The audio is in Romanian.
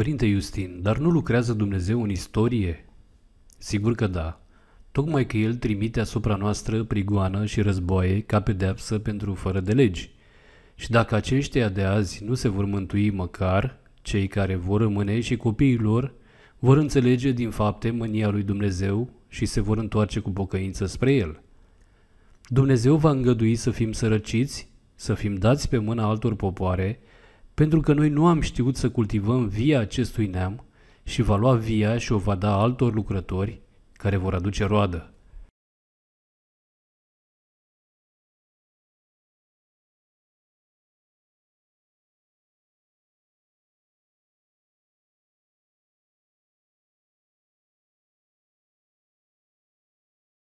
Părinte Iustin, dar nu lucrează Dumnezeu în istorie? Sigur că da. Tocmai că El trimite asupra noastră prigoană și războaie ca pedeapsă pentru fără de legi. Și dacă aceștia de azi nu se vor mântui măcar, cei care vor rămâne și copiii lor vor înțelege din fapte mânia lui Dumnezeu și se vor întoarce cu pocăință spre El. Dumnezeu va îngădui să fim sărăciți, să fim dați pe mâna altor popoare, pentru că noi nu am știut să cultivăm via acestui neam și va lua via și o va da altor lucrători care vor aduce roadă.